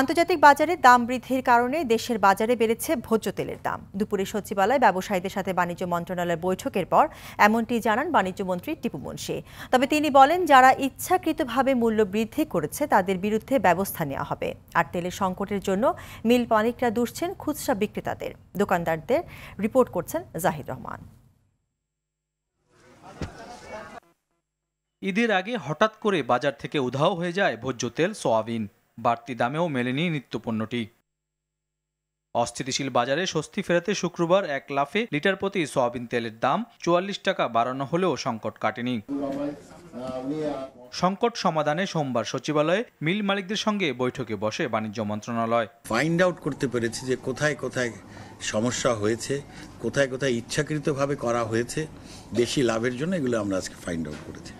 আন্তর্জাতিক বাজারে দাম বৃদ্ধির কারণে দেশের বাজারে বেড়েছে ভোজ্য তেলের দাম দুপুরে সচিবালয় ব্যবসায়ীদের সাথে বাণিজ্য মন্ত্রণালয়ের বৈঠকের পর এমনটি জানান বাণিজ্যমন্ত্রী টিপু মুন্সি তবে তিনি বলেন যারা ইচ্ছাকৃতভাবে মূল্য বৃদ্ধি করেছে তাদের বিরুদ্ধে ব্যবস্থা নেওয়া হবে আর তেলের সংকটের জন্য মিল মালিকরা দুষছেন খুচরা বিক্রেতাদের দোকানদারদের রিপোর্ট করছেন জাহিদ রহমান ঈদের আগে হঠাৎ করে বাজার থেকে উধাও হয়ে যায় ভোজ্য তেল সোয়াবিন বাড়তি দামেও মেলেনি নিত্যপণ্যটি অস্থিতিশীল বাজারে স্বস্তি ফেরাতে শুক্রবার এক লাফে লিটার প্রতি সয়াবিন তেলের দাম চুয়াল্লিশ টাকা বাড়ানো হলেও সংকট কাটেনি সংকট সমাধানে সোমবার সচিবালয়ে মিল মালিকদের সঙ্গে বৈঠকে বসে বাণিজ্য মন্ত্রণালয় ফাইন্ড আউট করতে পেরেছি যে কোথায় কোথায় সমস্যা হয়েছে কোথায় কোথায় ইচ্ছাকৃতভাবে করা হয়েছে বেশি লাভের জন্য এগুলো আমরা আজকে ফাইন্ড আউট করেছি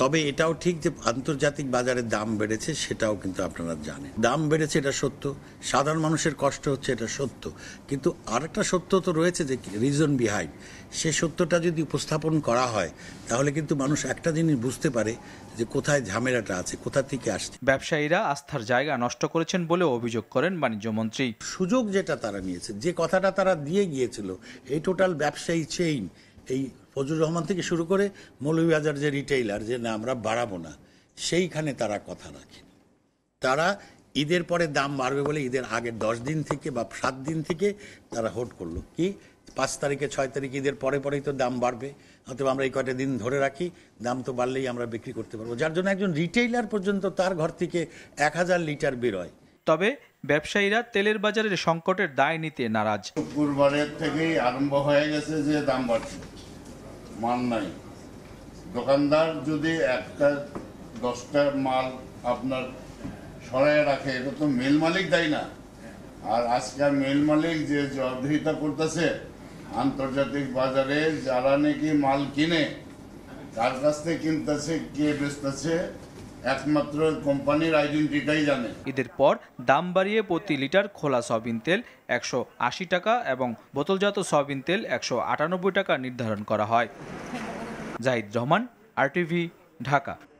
তবে এটাও ঠিক যে আন্তর্জাতিক বাজারে দাম বেড়েছে সেটাও কিন্তু আপনারা জানেন দাম বেড়েছে এটা সত্য সাধারণ মানুষের কষ্ট হচ্ছে এটা সত্য কিন্তু আরেকটা সত্য তো রয়েছে যে রিজন বিহাইন্ড সে সত্যটা যদি উপস্থাপন করা হয় তাহলে কিন্তু মানুষ একটা জিনিস বুঝতে পারে যে কোথায় ঝামেলাটা আছে কোথা থেকে আসছে ব্যবসায়ীরা আস্থার জায়গা নষ্ট করেছেন বলে অভিযোগ করেন বাণিজ্যমন্ত্রী সুযোগ যেটা তারা নিয়েছে যে কথাটা তারা দিয়ে গিয়েছিল এই টোটাল ব্যবসায়ী চেইন এই ফজুর রহমান থেকে শুরু করে মৌলভীবাজার যে রিটেইলার যে না আমরা বাড়াবো না সেইখানে তারা কথা রাখে তারা ঈদের পরে দাম বাড়বে বলে ঈদের আগে দশ দিন থেকে বা সাত দিন থেকে তারা হোট করলো কি পাঁচ তারিখে ছয় তারিখ ঈদের পরে পরেই তো দাম বাড়বে অথবা আমরা এই কয়টা দিন ধরে রাখি দাম তো বাড়লেই আমরা বিক্রি করতে পারবো যার জন্য একজন রিটেইলার পর্যন্ত তার ঘর থেকে এক হাজার লিটার বেরোয় তবে ব্যবসায়ীরা তেলের বাজারের সংকটের দায় নিতে নারাজ কুরবানের থেকেই আরম্ভ হয়ে গেছে যে দাম বাড়ছে মান নাই দোকানদার যদি একটা দশটা মাল আপনার সরায় রাখে এটা তো মেল মালিক দেয় না আর আজকাল মেল মালিক যে জবাবদিহিতা করতেছে আন্তর্জাতিক বাজারে যারা নাকি মাল কিনে তার কাছ থেকে কিনতেছে কে বেচতেছে একমাত্র কোম্পানির আইডেন্টিটাই জানে ঈদের পর দাম বাড়িয়ে প্রতি লিটার খোলা সয়াবিন তেল একশো আশি টাকা এবং বোতলজাত সয়াবিন তেল একশো আটানব্বই টাকা নির্ধারণ করা হয় জাহিদ রহমান আরটিভি ঢাকা